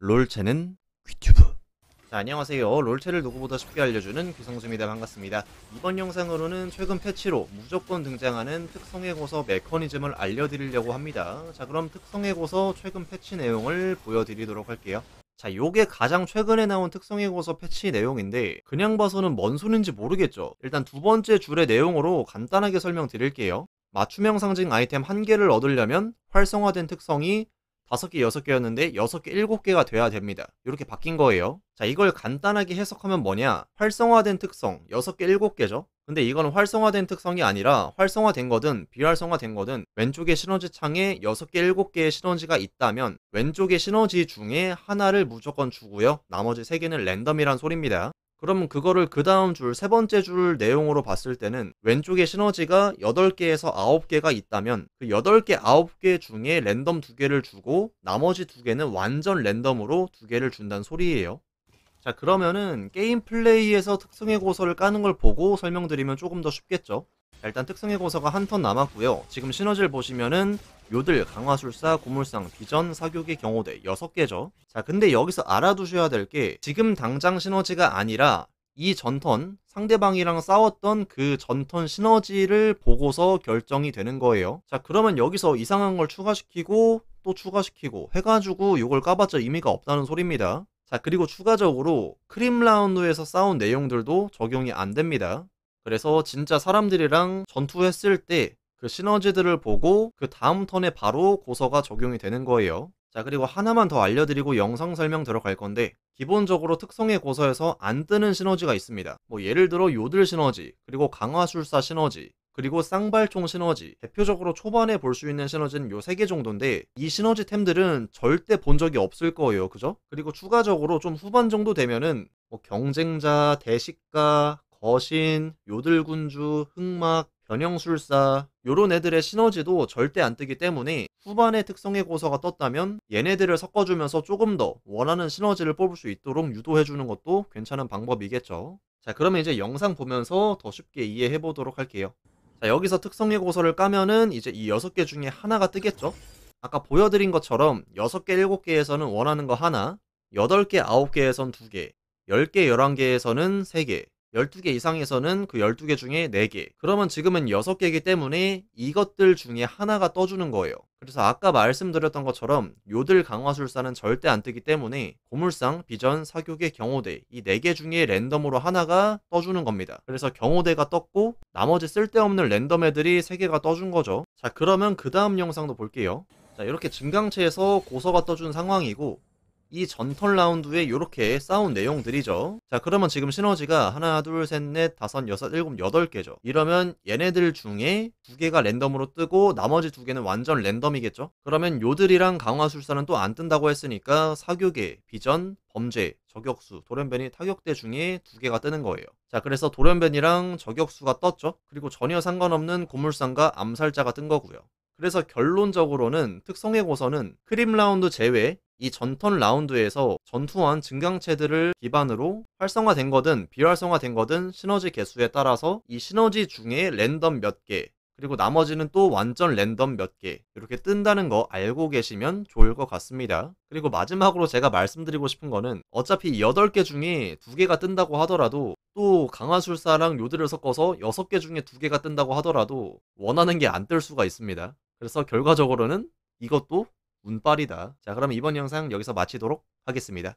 롤체는 유튜브 자, 안녕하세요. 롤체를 누구보다 쉽게 알려주는 귀성수입니다. 반갑습니다. 이번 영상으로는 최근 패치로 무조건 등장하는 특성의 고서 메커니즘을 알려드리려고 합니다. 자 그럼 특성의 고서 최근 패치 내용을 보여드리도록 할게요. 자, 요게 가장 최근에 나온 특성의 고서 패치 내용인데 그냥 봐서는 뭔 소린지 리 모르겠죠. 일단 두 번째 줄의 내용으로 간단하게 설명드릴게요. 맞춤형 상징 아이템 한 개를 얻으려면 활성화된 특성이 5개6 개였는데 6개7 개가 돼야 됩니다. 이렇게 바뀐 거예요. 자, 이걸 간단하게 해석하면 뭐냐? 활성화된 특성, 6개7 개죠 근데 이건 활성화된 특성이 아니라 활성화된 거든 비활성화된 거든 왼쪽에 시너지 창에 6개, 7개의 시너지가 있다면 왼쪽에 시너지 중에 하나를 무조건 주고요. 나머지 3개는 랜덤이란 소리입니다. 그러면 그거를 그 다음 줄, 세 번째 줄 내용으로 봤을 때는 왼쪽에 시너지가 8개에서 9개가 있다면 그 8개, 9개 중에 랜덤 2개를 주고 나머지 2개는 완전 랜덤으로 2개를 준다는 소리예요. 자, 그러면은 게임 플레이에서 특성의 고서를 까는 걸 보고 설명드리면 조금 더 쉽겠죠? 일단 특성의 고서가 한 턴 남았고요. 지금 시너지를 보시면은 요들, 강화술사, 고물상, 비전, 사교계, 경호대 6개죠. 자, 근데 여기서 알아두셔야 될 게 지금 당장 시너지가 아니라 이 전턴 상대방이랑 싸웠던 그 전턴 시너지를 보고서 결정이 되는 거예요. 자, 그러면 여기서 이상한 걸 추가시키고 또 추가시키고 해가지고 요걸 까봤자 의미가 없다는 소리입니다. 자, 그리고 추가적으로 크림 라운드에서 싸운 내용들도 적용이 안 됩니다. 그래서 진짜 사람들이랑 전투했을 때 그 시너지들을 보고 그 다음 턴에 바로 고서가 적용이 되는 거예요. 자, 그리고 하나만 더 알려드리고 영상 설명 들어갈 건데, 기본적으로 특성의 고서에서 안 뜨는 시너지가 있습니다. 뭐 예를 들어 요들 시너지, 그리고 강화술사 시너지, 그리고 쌍발총 시너지 대표적으로 초반에 볼 수 있는 시너지는 요 세 개 정도인데 이 시너지 템들은 절대 본 적이 없을 거예요 그죠? 그리고 추가적으로 좀 후반 정도 되면은 뭐 경쟁자, 대식가, 거신, 요들군주, 흑막, 변형술사 요런 애들의 시너지도 절대 안 뜨기 때문에 후반에 특성의 고서가 떴다면 얘네들을 섞어주면서 조금 더 원하는 시너지를 뽑을 수 있도록 유도해주는 것도 괜찮은 방법이겠죠. 자 그러면 이제 영상 보면서 더 쉽게 이해해 보도록 할게요. 자 여기서 특성의 고서를 까면은 이제 이 6개 중에 하나가 뜨겠죠. 아까 보여드린 것처럼 6개 7개에서는 원하는 거 하나 8개 9개에선 2개 10개 11개에서는 3개 12개 이상에서는 그 12개 중에 4개. 그러면 지금은 6개이기 때문에 이것들 중에 하나가 떠주는 거예요. 그래서 아까 말씀드렸던 것처럼 요들 강화술사는 절대 안 뜨기 때문에 고물상, 비전, 사교계, 경호대 이 4개 중에 랜덤으로 하나가 떠주는 겁니다. 그래서 경호대가 떴고 나머지 쓸데없는 랜덤 애들이 3개가 떠준 거죠. 자 그러면 그 다음 영상도 볼게요. 자 이렇게 증강체에서 고서가 떠준 상황이고 이 전턴 라운드에 이렇게 싸운 내용들이죠. 자, 그러면 지금 시너지가 하나, 둘, 셋, 넷, 다섯, 여섯, 일곱, 여덟 개죠. 이러면 얘네들 중에 두 개가 랜덤으로 뜨고 나머지 두 개는 완전 랜덤이겠죠. 그러면 요들이랑 강화술사는 또 안 뜬다고 했으니까 사교계, 비전, 범죄, 저격수, 돌연변이, 타격대 중에 두 개가 뜨는 거예요. 자, 그래서 돌연변이랑 저격수가 떴죠. 그리고 전혀 상관없는 고물상과 암살자가 뜬 거고요. 그래서 결론적으로는 특성의 고서는 크림 라운드 제외 이 전턴 라운드에서 전투한 증강체들을 기반으로 활성화된 거든 비활성화된 거든 시너지 개수에 따라서 이 시너지 중에 랜덤 몇 개, 그리고 나머지는 또 완전 랜덤 몇 개 이렇게 뜬다는 거 알고 계시면 좋을 것 같습니다. 그리고 마지막으로 제가 말씀드리고 싶은 거는 어차피 8개 중에 2개가 뜬다고 하더라도 또 강화술사랑 요드를 섞어서 6개 중에 2개가 뜬다고 하더라도 원하는 게 안 뜰 수가 있습니다. 그래서 결과적으로는 이것도 운빨이다. 자, 그럼 이번 영상 여기서 마치도록 하겠습니다.